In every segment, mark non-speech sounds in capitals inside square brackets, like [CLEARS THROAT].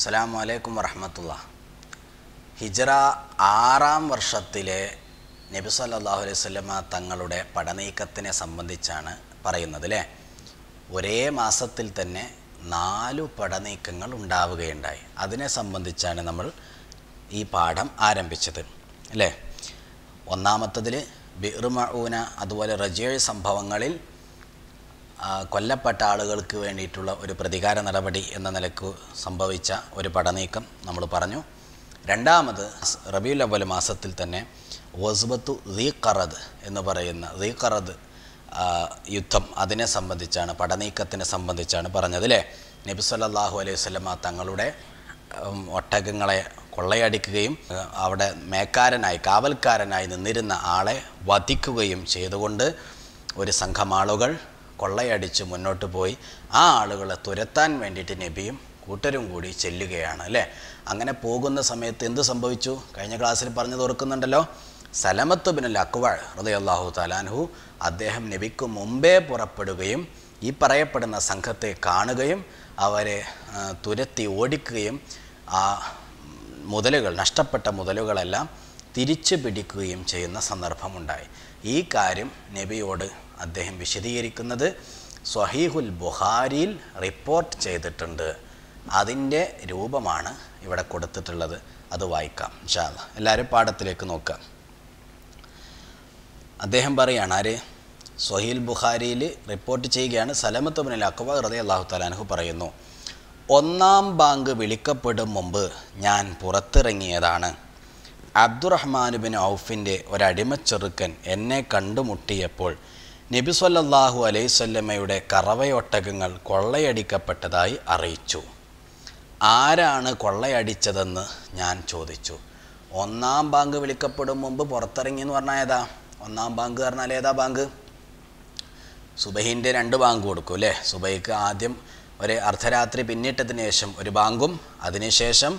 അസ്സാം വലൈക്കും വർഹമത്തുള്ള ഹിജറ ആറാം വർഷത്തിലെ നബി സല്ലാഹു അലൈഹി സ്വല്ല തങ്ങളുടെ പടനീക്കത്തിനെ സംബന്ധിച്ചാണ് പറയുന്നത് അല്ലേ ഒരേ മാസത്തിൽ തന്നെ നാലു പടനീക്കങ്ങൾ ഉണ്ടാവുകയുണ്ടായി അതിനെ സംബന്ധിച്ചാണ് നമ്മൾ ഈ പാഠം ആരംഭിച്ചത് അല്ലേ ഒന്നാമത്തതിൽ ബിർമൂന അതുപോലെ റജേഴ് സംഭവങ്ങളിൽ കൊല്ലപ്പെട്ട ആളുകൾക്ക് വേണ്ടിയിട്ടുള്ള ഒരു പ്രതികാര നടപടി എന്ന നിലക്ക് സംഭവിച്ച ഒരു പടനീക്കം നമ്മൾ പറഞ്ഞു രണ്ടാമത് റബിയുൽ അവൽ മാസത്തിൽ തന്നെ വസ്ബത്തു റീഖറദ് എന്ന് പറയുന്ന റീഖറദ് യുദ്ധം അതിനെ സംബന്ധിച്ചാണ് പടനീക്കത്തിനെ സംബന്ധിച്ചാണ് പറഞ്ഞത് അല്ലേ നബി സല്ലാഹു അലൈഹി സ്വലമ തങ്ങളുടെ ഒട്ടകങ്ങളെ കൊള്ളയടിക്കുകയും അവിടെ മേക്കാരനായി കാവൽക്കാരനായി നിന്നിരുന്ന ആളെ വധിക്കുകയും ചെയ്തുകൊണ്ട് ഒരു സംഘം ആളുകൾ കൊള്ളയടിച്ച് മുന്നോട്ട് പോയി ആ ആളുകളെ തുരത്താൻ വേണ്ടിയിട്ട് നബിയും കൂട്ടരും കൂടി ചെല്ലുകയാണ് അല്ലേ അങ്ങനെ പോകുന്ന സമയത്ത് എന്ത് സംഭവിച്ചു കഴിഞ്ഞ ക്ലാസ്സിൽ പറഞ്ഞു തോർക്കുന്നുണ്ടല്ലോ സലമത്ത് ബിൻ അക്വാൾ ഹൃദയല്ലാഹു തലാൻഹു അദ്ദേഹം നബിക്ക് മുമ്പേ പുറപ്പെടുകയും ഈ പറയപ്പെടുന്ന സംഘത്തെ കാണുകയും അവരെ തുരത്തി ഓടിക്കുകയും ആ മുതലുകൾ നഷ്ടപ്പെട്ട മുതലുകളെല്ലാം തിരിച്ചു പിടിക്കുകയും ചെയ്യുന്ന സന്ദർഭമുണ്ടായി ഈ കാര്യം നബിയോട് അദ്ദേഹം വിശദീകരിക്കുന്നത് സ്വഹീഹുൽ ബുഹാരിയിൽ റിപ്പോർട്ട് ചെയ്തിട്ടുണ്ട് അതിൻ്റെ രൂപമാണ് ഇവിടെ കൊടുത്തിട്ടുള്ളത് അത് വായിക്കാം ഷാദ എല്ലാവരും പാഠത്തിലേക്ക് നോക്കാം അദ്ദേഹം പറയുകയാണ് ആര് സൊഹീൽ ബുഖാരിയിൽ റിപ്പോർട്ട് ചെയ്യുകയാണ് സലമത്തുബിനിൽ അക്ബർ ഹൃദയ അള്ളാഹു തലാനഹു പറയുന്നു ഒന്നാം ബാങ്ക് വിളിക്കപ്പെടും മുമ്പ് ഞാൻ പുറത്തിറങ്ങിയതാണ് അബ്ദുറഹ്മാനുബിൻ ഔഫിൻ്റെ ചെറുക്കൻ എന്നെ കണ്ടുമുട്ടിയപ്പോൾ നബി സല്ലാഹു അലൈസ്വല്ലമ്മയുടെ കറവയൊട്ടകങ്ങൾ കൊള്ളയടിക്കപ്പെട്ടതായി അറിയിച്ചു ആരാണ് കൊള്ളയടിച്ചതെന്ന് ഞാൻ ചോദിച്ചു ഒന്നാം ബാങ്ക് വിളിക്കപ്പെടും മുമ്പ് പുറത്തിറങ്ങി എന്ന് പറഞ്ഞാൽ ഏതാ ഒന്നാം ബാങ്ക് പറഞ്ഞാൽ ഏതാ ബാങ്ക് സുബഹിൻ്റെ രണ്ട് ബാങ്ക് കൊടുക്കും അല്ലേ സുബൈക്ക് ആദ്യം ഒരു അർദ്ധരാത്രി പിന്നിട്ടതിന് ശേഷം ഒരു ബാങ്കും അതിനുശേഷം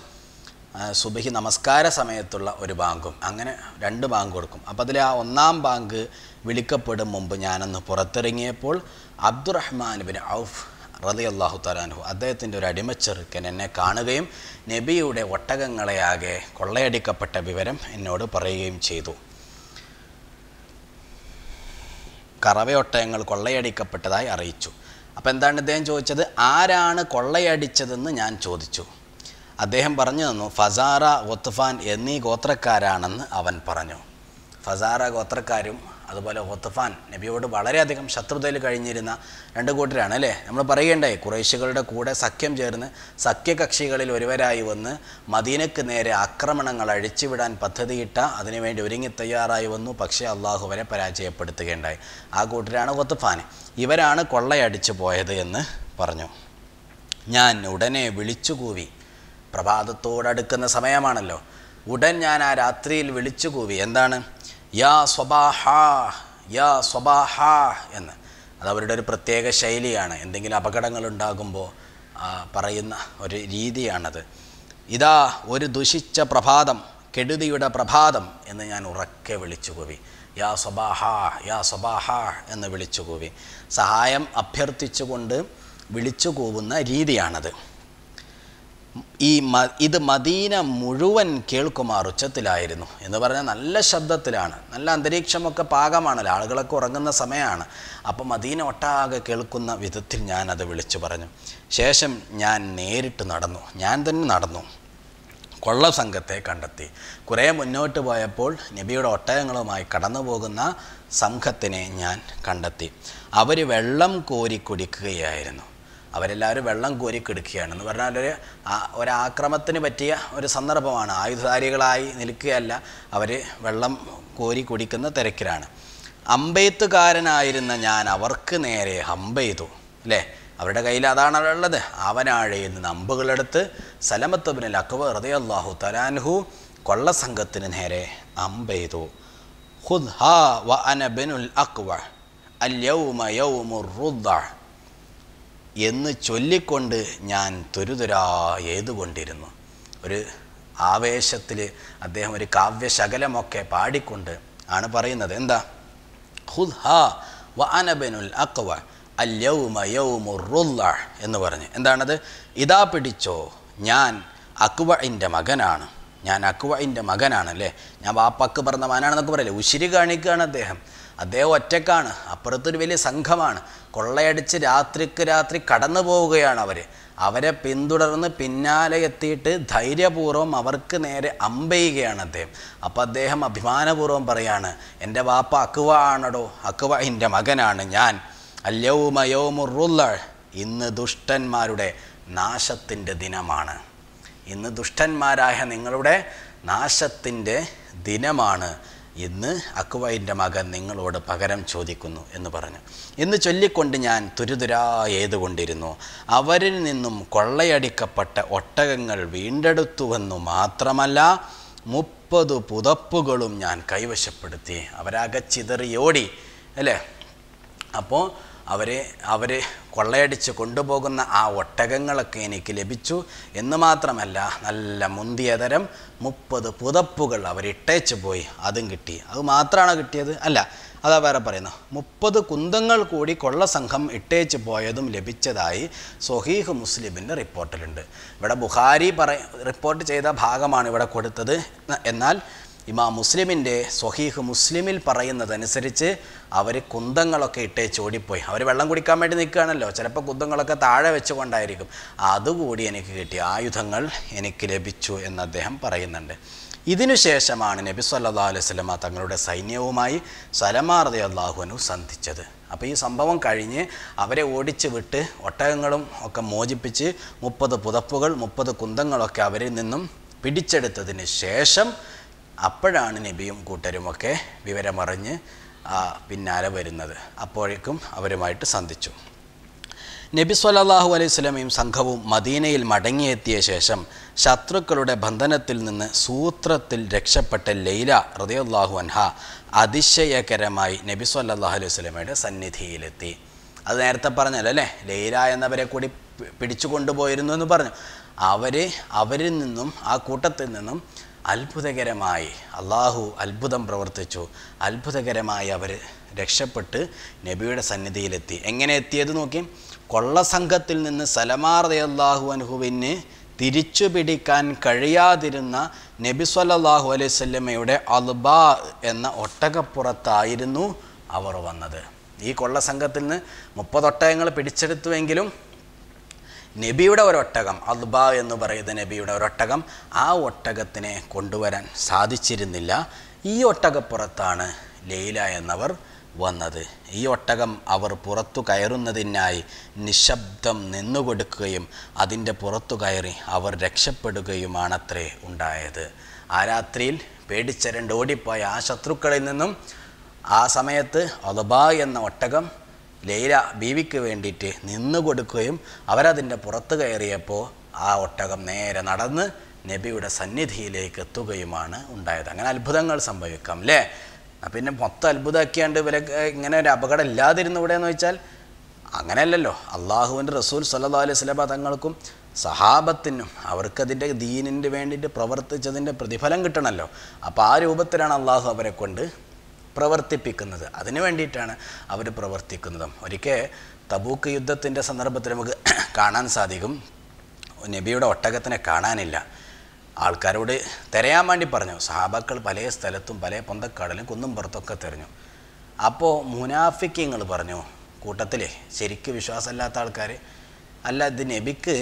സുബഹി നമസ്കാര സമയത്തുള്ള ഒരു ബാങ്കും അങ്ങനെ രണ്ട് ബാങ്ക് കൊടുക്കും അപ്പോൾ അതിൽ ആ ഒന്നാം ബാങ്ക് വിളിക്കപ്പെടും മുമ്പ് ഞാനന്ന് പുറത്തിറങ്ങിയപ്പോൾ അബ്ദുറഹ്മാൻ ബിൻ ഔഫ് റതി അള്ളാഹു തലാൻഹു അദ്ദേഹത്തിൻ്റെ ഒരു അടിമച്ചെറുക്കൻ എന്നെ കാണുകയും നബിയുടെ ഒട്ടകങ്ങളെയാകെ കൊള്ളയടിക്കപ്പെട്ട വിവരം എന്നോട് പറയുകയും ചെയ്തു കറവയൊട്ടകങ്ങൾ കൊള്ളയടിക്കപ്പെട്ടതായി അറിയിച്ചു അപ്പോൾ എന്താണ് ഇദ്ദേഹം ചോദിച്ചത് ആരാണ് കൊള്ളയടിച്ചതെന്ന് ഞാൻ ചോദിച്ചു അദ്ദേഹം പറഞ്ഞു തന്നു ഫസാറ ഒത്തഫാൻ എന്നീ ഗോത്രക്കാരാണെന്ന് അവൻ പറഞ്ഞു ഫസാറ ഗോത്രക്കാരും അതുപോലെ ഒത്തഫാൻ നബിയോട് വളരെയധികം ശത്രുതയിൽ കഴിഞ്ഞിരുന്ന രണ്ട് കൂട്ടരാണ് അല്ലേ നമ്മൾ പറയേണ്ടേ കുറേശികളുടെ കൂടെ സഖ്യം ചേർന്ന് സഖ്യകക്ഷികളിൽ ഒരുവരായി വന്ന് മദീനക്ക് നേരെ ആക്രമണങ്ങൾ അഴിച്ചുവിടാൻ പദ്ധതിയിട്ട അതിനുവേണ്ടി ഒരുങ്ങി തയ്യാറായി വന്നു പക്ഷേ അള്ളാഹു വരെ പരാജയപ്പെടുത്തുകയുണ്ടായി ആ കൂട്ടരാണ് ഒത്തഫാൻ ഇവരാണ് കൊള്ളയടിച്ചു പോയത് എന്ന് പറഞ്ഞു ഞാൻ ഉടനെ വിളിച്ചുകൂവി പ്രഭാതത്തോടടുക്കുന്ന സമയമാണല്ലോ ഉടൻ ഞാൻ ആ രാത്രിയിൽ വിളിച്ചു കൂവി എന്താണ് യാ സ്വബാഹാ യാ സ്വബാഹാ എന്ന് അത് അവരുടെ ഒരു പ്രത്യേക ശൈലിയാണ് എന്തെങ്കിലും അപകടങ്ങൾ ഉണ്ടാകുമ്പോൾ പറയുന്ന ഒരു രീതിയാണത് ഇതാ ഒരു ദുഷിച്ച പ്രഭാതം കെടുതിയുടെ പ്രഭാതം എന്ന് ഞാൻ ഉറക്കെ വിളിച്ചു കൂവി യാ സ്വബാഹാ യാ സ്വബാഹാ എന്ന് വിളിച്ചു കൂവി സഹായം അഭ്യർത്ഥിച്ചുകൊണ്ട് വിളിച്ചു കൂവുന്ന രീതിയാണത് ഈ ഇത് മദീന മുഴുവൻ കേൾക്കുമാർ ഉച്ചത്തിലായിരുന്നു എന്ന് പറഞ്ഞാൽ നല്ല ശബ്ദത്തിലാണ് നല്ല അന്തരീക്ഷമൊക്കെ പാകമാണല്ലോ ആളുകളൊക്കെ ഉറങ്ങുന്ന സമയമാണ് അപ്പോൾ മദീന ഒട്ടാകെ കേൾക്കുന്ന വിധത്തിൽ ഞാൻ അത് വിളിച്ചു പറഞ്ഞു ശേഷം ഞാൻ നേരിട്ട് നടന്നു ഞാൻ തന്നെ നടന്നു കൊള്ള സംഘത്തെ കണ്ടെത്തി കുറേ മുന്നോട്ട് പോയപ്പോൾ നബിയുടെ ഒട്ടകങ്ങളുമായി കടന്നു പോകുന്ന സംഘത്തിനെ ഞാൻ കണ്ടെത്തി അവർ വെള്ളം കോരി കുടിക്കുകയായിരുന്നു അവരെല്ലാവരും വെള്ളം കോരി കോരിക്കെടുക്കുകയാണ് എന്ന് പറഞ്ഞാൽ ഒരു ഒരാക്രമത്തിന് പറ്റിയ ഒരു സന്ദർഭമാണ് ആയുധധാരികളായി നിൽക്കുകയല്ല അവർ വെള്ളം കോരി കുടിക്കുന്ന തിരക്കിലാണ് അമ്പെയ്ത്തുകാരനായിരുന്ന ഞാൻ അവർക്ക് നേരെ ഹമ്പെയ്തു അല്ലേ അവരുടെ കയ്യിൽ അതാണ് ഉള്ളത് അവനാഴയിൽ നിന്ന് അമ്പുകളെടുത്ത് സലമത്തബിനിൽ അക്ബർ തആല അൻഹു തലാൻഹു കൊള്ളസംഘത്തിന് നേരെ അമ്പെയ്തു ഹുദ് വഅന വ അനബിനുൽ അൽ യൗമ യൗമുർ റുദ്ദ എന്ന് ചൊല്ലിക്കൊണ്ട് ഞാൻ തുരുതുരാ എഴുതുകൊണ്ടിരുന്നു ഒരു ആവേശത്തിൽ അദ്ദേഹം ഒരു കാവ്യശകലമൊക്കെ പാടിക്കൊണ്ട് ആണ് പറയുന്നത് എന്താ ഹുദ് ഹ വ അക്വ അല്യൗമയൗമുറുല്ല എന്ന് പറഞ്ഞ് എന്താണത് ഇതാ പിടിച്ചോ ഞാൻ അക്വഇൻ്റെ മകനാണ് ഞാൻ അക്വയിൻ്റെ മകനാണല്ലേ ഞാൻ വാപ്പക്ക് പറഞ്ഞ മകനാണെന്നൊക്കെ പറയില്ലേ ഉശിരി കാണിക്കുകയാണ് അദ്ദേഹം അദ്ദേഹം ഒറ്റക്കാണ് അപ്പുറത്തൊരു വലിയ സംഘമാണ് കൊള്ളയടിച്ച് രാത്രിക്ക് രാത്രി കടന്നു പോവുകയാണ് അവർ അവരെ പിന്തുടർന്ന് പിന്നാലെ എത്തിയിട്ട് ധൈര്യപൂർവ്വം അവർക്ക് നേരെ അമ്പെയ്യുകയാണ് അദ്ദേഹം അപ്പോൾ അദ്ദേഹം അഭിമാനപൂർവ്വം പറയാണ് എൻ്റെ വാപ്പ അക്വ ആണടോ അക്വ എൻ്റെ മകനാണ് ഞാൻ മുറുള്ള ഇന്ന് ദുഷ്ടന്മാരുടെ നാശത്തിൻ്റെ ദിനമാണ് ഇന്ന് ദുഷ്ടന്മാരായ നിങ്ങളുടെ നാശത്തിൻ്റെ ദിനമാണ് ഇന്ന് അക്വൈൻ്റെ മകൻ നിങ്ങളോട് പകരം ചോദിക്കുന്നു എന്ന് പറഞ്ഞു എന്ന് ചൊല്ലിക്കൊണ്ട് ഞാൻ തുരുതുരാ ഏതുകൊണ്ടിരുന്നു അവരിൽ നിന്നും കൊള്ളയടിക്കപ്പെട്ട ഒട്ടകങ്ങൾ വീണ്ടെടുത്തുവെന്നു മാത്രമല്ല മുപ്പത് പുതപ്പുകളും ഞാൻ കൈവശപ്പെടുത്തി അവരകച്ചിതറിയോടി അല്ലേ അപ്പോൾ അവരെ അവരെ കൊള്ളയടിച്ച് കൊണ്ടുപോകുന്ന ആ ഒട്ടകങ്ങളൊക്കെ എനിക്ക് ലഭിച്ചു എന്ന് മാത്രമല്ല നല്ല മുന്തിയതരം മുപ്പത് പുതപ്പുകൾ അവരിട്ടേച്ച് പോയി അതും കിട്ടി അത് മാത്രമാണ് കിട്ടിയത് അല്ല അതാ വേറെ പറയുന്നു മുപ്പത് കുന്തങ്ങൾ കൂടി കൊള്ള സംഘം ഇട്ടേച്ച് പോയതും ലഭിച്ചതായി സൊഹീഹ് മുസ്ലിമിൻ്റെ റിപ്പോർട്ടിലുണ്ട് ഇവിടെ ബുഹാരി പറ റിപ്പോർട്ട് ചെയ്ത ഭാഗമാണ് ഇവിടെ കൊടുത്തത് എന്നാൽ ഇമാം മുസ്ലിമിൻ്റെ സ്വഹീഹ് മുസ്ലിമിൽ പറയുന്നതനുസരിച്ച് അവർ കുന്തങ്ങളൊക്കെ ഇട്ടേ ചോടിപ്പോയി അവർ വെള്ളം കുടിക്കാൻ വേണ്ടി നിൽക്കുകയാണല്ലോ ചിലപ്പോൾ കുന്തങ്ങളൊക്കെ താഴെ വെച്ചുകൊണ്ടായിരിക്കും അതുകൂടി എനിക്ക് കിട്ടിയ ആയുധങ്ങൾ എനിക്ക് ലഭിച്ചു എന്ന് അദ്ദേഹം പറയുന്നുണ്ട് ഇതിനുശേഷമാണ് നബി സല്ലാ അലൈവല്ലമ തങ്ങളുടെ സൈന്യവുമായി സലമാർദ അള്ളാഹുനു സന്ധിച്ചത് അപ്പോൾ ഈ സംഭവം കഴിഞ്ഞ് അവരെ ഓടിച്ചു വിട്ട് ഒട്ടകങ്ങളും ഒക്കെ മോചിപ്പിച്ച് മുപ്പത് പുതപ്പുകൾ മുപ്പത് കുന്തങ്ങളൊക്കെ അവരിൽ നിന്നും പിടിച്ചെടുത്തതിന് ശേഷം അപ്പോഴാണ് നബിയും കൂട്ടരുമൊക്കെ വിവരമറിഞ്ഞ് പിന്നാലെ വരുന്നത് അപ്പോഴേക്കും അവരുമായിട്ട് സന്ധിച്ചു നബി സ്വലാഹു അലൈഹി സ്വലമയും സംഘവും മദീനയിൽ മടങ്ങിയെത്തിയ ശേഷം ശത്രുക്കളുടെ ബന്ധനത്തിൽ നിന്ന് സൂത്രത്തിൽ രക്ഷപ്പെട്ട ലൈല ഹൃദയല്ലാഹു അൻഹ അതിശയകരമായി നബി സ്വല്ലാഹു അലൈഹി സ്വലമയുടെ സന്നിധിയിലെത്തി അത് നേരത്തെ പറഞ്ഞല്ലോ അല്ലേ ലൈല എന്നവരെ കൂടി പിടിച്ചു കൊണ്ടുപോയിരുന്നു എന്ന് പറഞ്ഞു അവർ അവരിൽ നിന്നും ആ കൂട്ടത്തിൽ നിന്നും അത്ഭുതകരമായി അള്ളാഹു അത്ഭുതം പ്രവർത്തിച്ചു അത്ഭുതകരമായി അവർ രക്ഷപ്പെട്ട് നബിയുടെ സന്നിധിയിലെത്തി എങ്ങനെ എത്തിയത് നോക്കി കൊള്ളസംഘത്തിൽ നിന്ന് സലമാർ അള്ളാഹു അനുഹുവിന് തിരിച്ചു പിടിക്കാൻ കഴിയാതിരുന്ന നബി സല്ലാഹു അലൈവല്ലമ്മയുടെ അൽബ എന്ന ഒട്ടകപ്പുറത്തായിരുന്നു അവർ വന്നത് ഈ കൊള്ളസംഘത്തിൽ നിന്ന് മുപ്പതൊട്ടകങ്ങൾ പിടിച്ചെടുത്തുവെങ്കിലും നബിയുടെ ഒരൊട്ടകം അൽബ എന്ന് പറയുന്ന നബിയുടെ ഒരൊട്ടകം ആ ഒട്ടകത്തിനെ കൊണ്ടുവരാൻ സാധിച്ചിരുന്നില്ല ഈ ഒട്ടകപ്പുറത്താണ് ലൈല എന്നവർ വന്നത് ഈ ഒട്ടകം അവർ പുറത്തു കയറുന്നതിനായി നിശബ്ദം നിന്നുകൊടുക്കുകയും അതിൻ്റെ പുറത്തു കയറി അവർ രക്ഷപ്പെടുകയുമാണത്രേ ഉണ്ടായത് ആ രാത്രിയിൽ പേടിച്ചരണ്ട് ഓടിപ്പോയ ആ ശത്രുക്കളിൽ നിന്നും ആ സമയത്ത് അലബ എന്ന ഒട്ടകം ലൈല ബീവിക്ക് വേണ്ടിയിട്ട് നിന്നു കൊടുക്കുകയും അവരതിൻ്റെ പുറത്ത് കയറിയപ്പോൾ ആ ഒട്ടകം നേരെ നടന്ന് നബിയുടെ സന്നിധിയിലേക്ക് എത്തുകയുമാണ് ഉണ്ടായത് അങ്ങനെ അത്ഭുതങ്ങൾ സംഭവിക്കാം അല്ലേ പിന്നെ മൊത്തം അത്ഭുതമാക്കിയാണ്ട് ഇവരെ ഇങ്ങനെ ഒരു അപകടം ഇല്ലാതിരുന്നു ഇവിടെ എന്ന് വെച്ചാൽ അങ്ങനെയല്ലല്ലോ അള്ളാഹുവിൻ്റെ റസൂൽ സല്ലാ അലൈഹി സ്വലഭ തങ്ങൾക്കും സഹാബത്തിനും അവർക്കതിൻ്റെ ദീനിൻ്റെ വേണ്ടിയിട്ട് പ്രവർത്തിച്ചതിൻ്റെ പ്രതിഫലം കിട്ടണമല്ലോ അപ്പോൾ ആ രൂപത്തിലാണ് അള്ളാഹു അവരെ കൊണ്ട് പ്രവർത്തിപ്പിക്കുന്നത് അതിനു വേണ്ടിയിട്ടാണ് അവർ പ്രവർത്തിക്കുന്നതും ഒരിക്കൽ തബൂക്ക് യുദ്ധത്തിൻ്റെ സന്ദർഭത്തിൽ നമുക്ക് [CLEARS THROAT] കാണാൻ സാധിക്കും നബിയുടെ ഒട്ടകത്തിനെ കാണാനില്ല ആൾക്കാരോട് തിരയാൻ വേണ്ടി പറഞ്ഞു സഹാബാക്കൾ പല സ്ഥലത്തും പല പൊന്തക്കാടലും കുന്നും പുറത്തൊക്കെ തിരഞ്ഞു അപ്പോൾ മുനാഫിക്കിങ്ങൾ പറഞ്ഞു കൂട്ടത്തിലെ ശരിക്ക് വിശ്വാസമില്ലാത്ത ആൾക്കാർ അല്ല ഇത് നബിക്ക്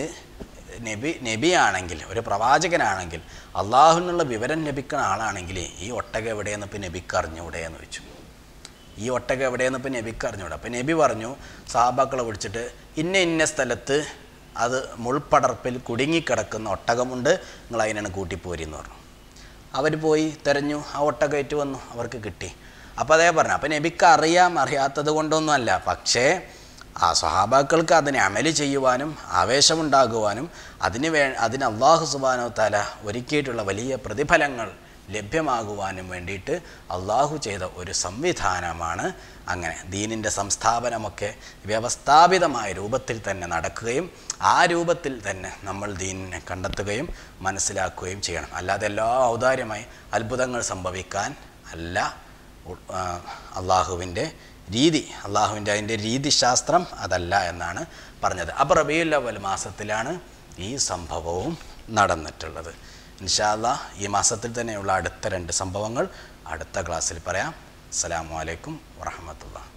നബി നബിയാണെങ്കിൽ ഒരു പ്രവാചകനാണെങ്കിൽ അള്ളാഹുവിനുള്ള വിവരം ലഭിക്കുന്ന ആളാണെങ്കിൽ ഈ ഒട്ടക എവിടെയെന്ന് ഇപ്പം നബിക്ക് അറിഞ്ഞൂടെ എന്ന് വെച്ചു ഈ ഒട്ടക എവിടെയെന്ന് ഇപ്പം നബിക്ക് അറിഞ്ഞൂടെ അപ്പം നബി പറഞ്ഞു സാബാക്കളെ വിളിച്ചിട്ട് ഇന്ന ഇന്ന സ്ഥലത്ത് അത് മുൾപ്പടർപ്പിൽ കുടുങ്ങിക്കിടക്കുന്ന ഒട്ടകമുണ്ട് നിങ്ങൾ അതിനാണ് കൂട്ടിപ്പോരി എന്ന് പറഞ്ഞു അവർ പോയി തിരഞ്ഞു ആ ഒട്ടകയറ്റ് വന്നു അവർക്ക് കിട്ടി അപ്പോൾ അതേ പറഞ്ഞു അപ്പം നബിക്ക് അറിയാം അറിയാത്തത് കൊണ്ടൊന്നുമല്ല പക്ഷേ ആ സ്വഹാബാക്കൾക്ക് അതിനെ അമല് ചെയ്യുവാനും ആവേശമുണ്ടാകുവാനും അതിന് വേ അതിന് അള്ളാഹു സുബാനോ തല ഒരുക്കിയിട്ടുള്ള വലിയ പ്രതിഫലങ്ങൾ ലഭ്യമാകുവാനും വേണ്ടിയിട്ട് അള്ളാഹു ചെയ്ത ഒരു സംവിധാനമാണ് അങ്ങനെ ദീനിൻ്റെ സംസ്ഥാപനമൊക്കെ വ്യവസ്ഥാപിതമായ രൂപത്തിൽ തന്നെ നടക്കുകയും ആ രൂപത്തിൽ തന്നെ നമ്മൾ ദീനിനെ കണ്ടെത്തുകയും മനസ്സിലാക്കുകയും ചെയ്യണം അല്ലാതെ എല്ലാ ഔദാര്യമായി അത്ഭുതങ്ങൾ സംഭവിക്കാൻ അല്ല അള്ളാഹുവിൻ്റെ രീതി അള്ളാഹുവിൻ്റെ അതിൻ്റെ രീതിശാസ്ത്രം അതല്ല എന്നാണ് പറഞ്ഞത് അപ്പം റബിയുൽ അവൽ മാസത്തിലാണ് ഈ സംഭവവും നടന്നിട്ടുള്ളത് ഇൻഷാല്ല ഈ മാസത്തിൽ തന്നെയുള്ള അടുത്ത രണ്ട് സംഭവങ്ങൾ അടുത്ത ക്ലാസ്സിൽ പറയാം അസ്സാം വലൈക്കും വാഹമത്തുള്ള